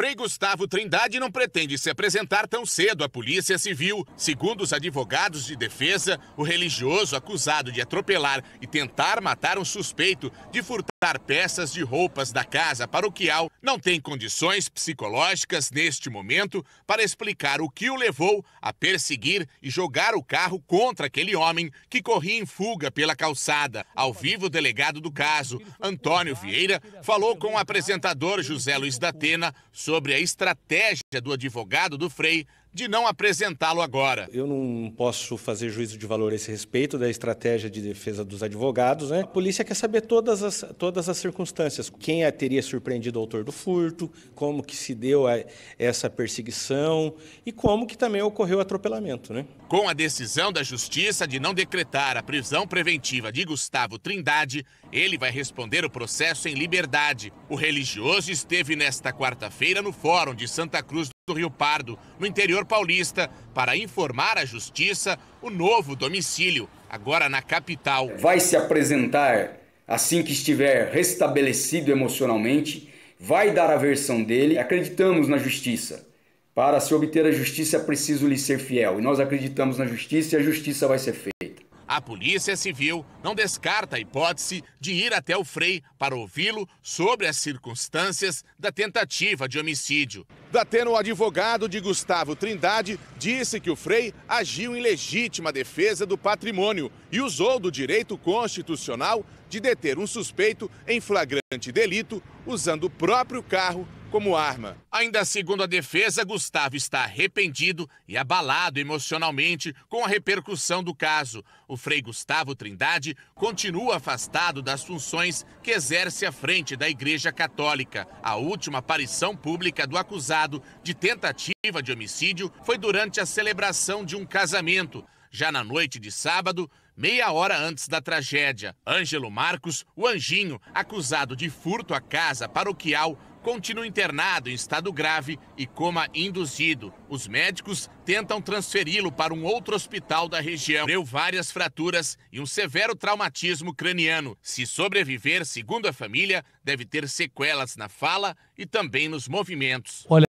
Frei Gustavo Trindade não pretende se apresentar tão cedo à Polícia Civil. Segundo os advogados de defesa, o religioso acusado de atropelar e tentar matar um suspeito de furtar peças de roupas da casa paroquial não tem condições psicológicas neste momento para explicar o que o levou a perseguir e jogar o carro contra aquele homem que corria em fuga pela calçada. Ao vivo, o delegado do caso, Antônio Vieira, falou com o apresentador José Luiz da Atena sobre sobre a estratégia do advogado do Frei de não apresentá-lo agora. Eu não posso fazer juízo de valor a esse respeito da estratégia de defesa dos advogados. Né? A polícia quer saber todas as, todas as circunstâncias. Quem teria surpreendido o autor do furto, como que se deu a, essa perseguição e como que também ocorreu o atropelamento. Né? Com a decisão da Justiça de não decretar a prisão preventiva de Gustavo Trindade, ele vai responder o processo em liberdade. O religioso esteve nesta quarta-feira no Fórum de Santa Cruz do Rio Pardo, no interior paulista, para informar à justiça o novo domicílio, agora na capital. Vai se apresentar assim que estiver restabelecido emocionalmente, vai dar a versão dele. Acreditamos na justiça. Para se obter a justiça é preciso lhe ser fiel. E nós acreditamos na justiça e a justiça vai ser feita. A Polícia Civil não descarta a hipótese de ir até o Frei para ouvi-lo sobre as circunstâncias da tentativa de homicídio. Datena, o advogado de Gustavo Trindade, disse que o Frei agiu em legítima defesa do patrimônio e usou do direito constitucional de deter um suspeito em flagrante delito usando o próprio carro como arma. Ainda segundo a defesa, Gustavo está arrependido e abalado emocionalmente com a repercussão do caso. O Frei Gustavo Trindade continua afastado das funções que exerce à frente da Igreja Católica. A última aparição pública do acusado de tentativa de homicídio foi durante a celebração de um casamento. Já na noite de sábado, meia hora antes da tragédia. Ângelo Marcos, o anjinho, acusado de furto à casa paroquial, continua internado em estado grave e coma induzido. Os médicos tentam transferi-lo para um outro hospital da região. Deu várias fraturas e um severo traumatismo craniano. Se sobreviver, segundo a família, deve ter sequelas na fala e também nos movimentos. Olha...